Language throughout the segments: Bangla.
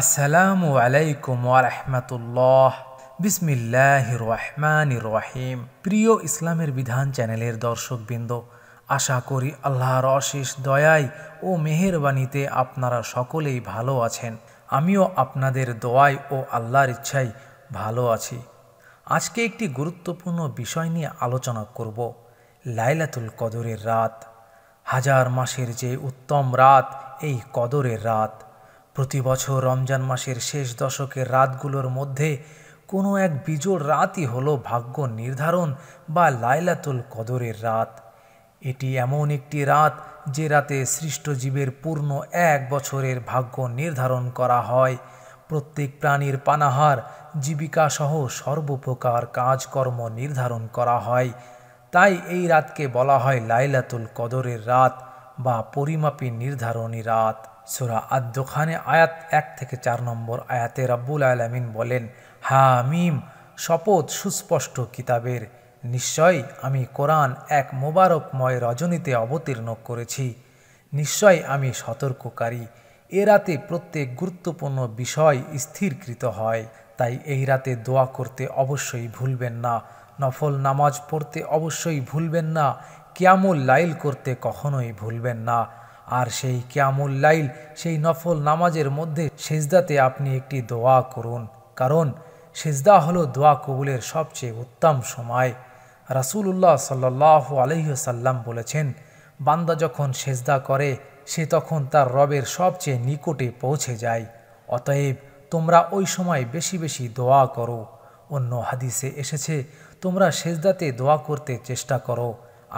আসসালামু আলাইকুম রাহমাতুল্লাহ বিসমিল্লাহ রহমান রহিম প্রিয় ইসলামের বিধান চ্যানেলের দর্শকবৃন্দ আশা করি আল্লাহর অশেষ দয়াই ও মেহেরবানীতে আপনারা সকলেই ভালো আছেন আমিও আপনাদের দোয়াই ও আল্লাহর ইচ্ছায় ভালো আছি আজকে একটি গুরুত্বপূর্ণ বিষয় নিয়ে আলোচনা করব লাইলাতুল কদরের রাত হাজার মাসের যে উত্তম রাত এই কদরের রাত প্রতি বছর রমজান মাসের শেষ দশকের রাতগুলোর মধ্যে কোনো এক বিজোড় রাতই হলো ভাগ্য নির্ধারণ বা লাইলাতুল কদরের রাত এটি এমন একটি রাত যে রাতে সৃষ্টজীবের পূর্ণ এক বছরের ভাগ্য নির্ধারণ করা হয় প্রত্যেক প্রাণীর পানাহার জীবিকাসহ সর্বপ্রকার কাজকর্ম নির্ধারণ করা হয় তাই এই রাতকে বলা হয় লাইলাতুল কদরের রাত বা পরিমাপী নির্ধারণী রাত সুরা আদ্দোখানে আয়াত এক থেকে চার নম্বর আয়াতে রাব্বুল আলমিন বলেন হামিম শপথ সুস্পষ্ট কিতাবের নিশ্চয়ই আমি কোরআন এক মোবারকময় রজনীতে অবতীর্ণ করেছি নিশ্চয় আমি সতর্ককারী এ রাতে প্রত্যেক গুরুত্বপূর্ণ বিষয় স্থিরকৃত হয় তাই এই রাতে দোয়া করতে অবশ্যই ভুলবেন না নফল নামাজ পড়তে অবশ্যই ভুলবেন না কিয়ামুল লাইল করতে কখনোই ভুলবেন না আর সেই ক্যামুল লাইল সেই নফল নামাজের মধ্যে সেজদাতে আপনি একটি দোয়া করুন কারণ সেজদা হলো দোয়া কবুলের সবচেয়ে উত্তম সময় রাসুলুল্লাহ সাল্লাহ আলহ্লাম বলেছেন বান্দা যখন সেজদা করে সে তখন তার রবের সবচেয়ে নিকটে পৌঁছে যায় অতএব তোমরা ওই সময় বেশি বেশি দোয়া করো অন্য হাদিসে এসেছে তোমরা সেজদাতে দোয়া করতে চেষ্টা করো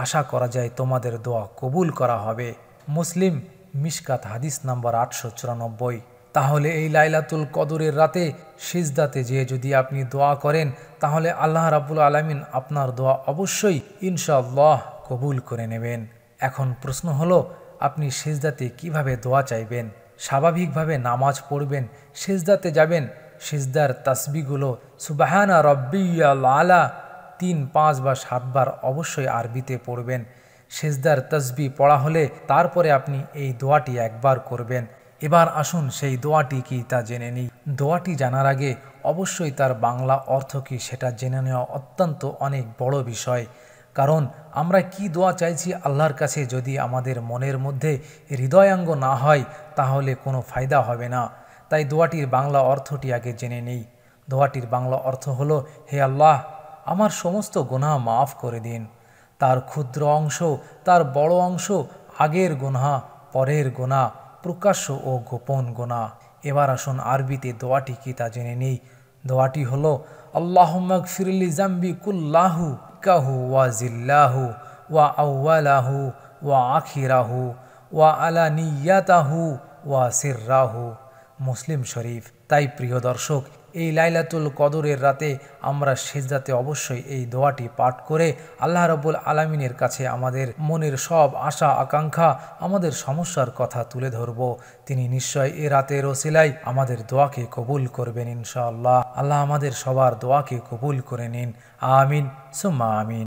আশা করা যায় তোমাদের দোয়া কবুল করা হবে মুসলিম মিশকাত হাদিস নাম্বার আটশো চুরানব্বই তাহলে এই লাইলাতুল কদরের রাতে সিজদাতে যেয়ে যদি আপনি দোয়া করেন তাহলে আল্লাহ রাবুল আলমিন আপনার দোয়া অবশ্যই ইনশাল্লাহ কবুল করে নেবেন এখন প্রশ্ন হলো আপনি সেজদাতে কিভাবে দোয়া চাইবেন স্বাভাবিকভাবে নামাজ পড়বেন সেজদাতে যাবেন সেজদার তাসবিগুলো সুবাহানা রব্বিয়াল আলা তিন পাঁচ বা সাতবার অবশ্যই আরবিতে পড়বেন সেজদার তসবি পড়া হলে তারপরে আপনি এই দোয়াটি একবার করবেন এবার আসুন সেই দোয়াটি কি তা জেনে নিই দোয়াটি জানার আগে অবশ্যই তার বাংলা অর্থ কি সেটা জেনে নেওয়া অত্যন্ত অনেক বড় বিষয় কারণ আমরা কি দোয়া চাইছি আল্লাহর কাছে যদি আমাদের মনের মধ্যে হৃদয়াঙ্গ না হয় তাহলে কোনো ফায়দা হবে না তাই দোয়াটির বাংলা অর্থটি আগে জেনে নেই দোয়াটির বাংলা অর্থ হলো হে আল্লাহ আমার সমস্ত গুনাহ মাফ করে দিন তার ক্ষুদ্র অংশ তার বড় অংশ আগের গোনা পরের গোনা প্রকাশ্য ও গোপন গোনা এবার আসুন আরবিতে দোয়াটি কি তা জেনে নেই দোয়াটি হল আল্লাহ ফিরলি জাম্বি কুল্লাহু কাহু ওয়া জিল্লাহু ওয়া আউ্লাহু ওয়া আখিরাহু ওয়া আলা নিয়াতাহু ওয়া সিররাহু মুসলিম শরীফ তাই প্রিয় দর্শক এই লাইলাতুল কদরের রাতে আমরা সেজাতে অবশ্যই এই দোয়াটি পাঠ করে আল্লাহ রব্বুল আলমিনের কাছে আমাদের মনের সব আশা আকাঙ্ক্ষা আমাদের সমস্যার কথা তুলে ধরব তিনি নিশ্চয় এ রাতের ওসিলাই আমাদের দোয়াকে কবুল করবেন ইনশাআল্লাহ আল্লাহ আমাদের সবার দোয়াকে কবুল করে নিন আমিন সুম্মা আমিন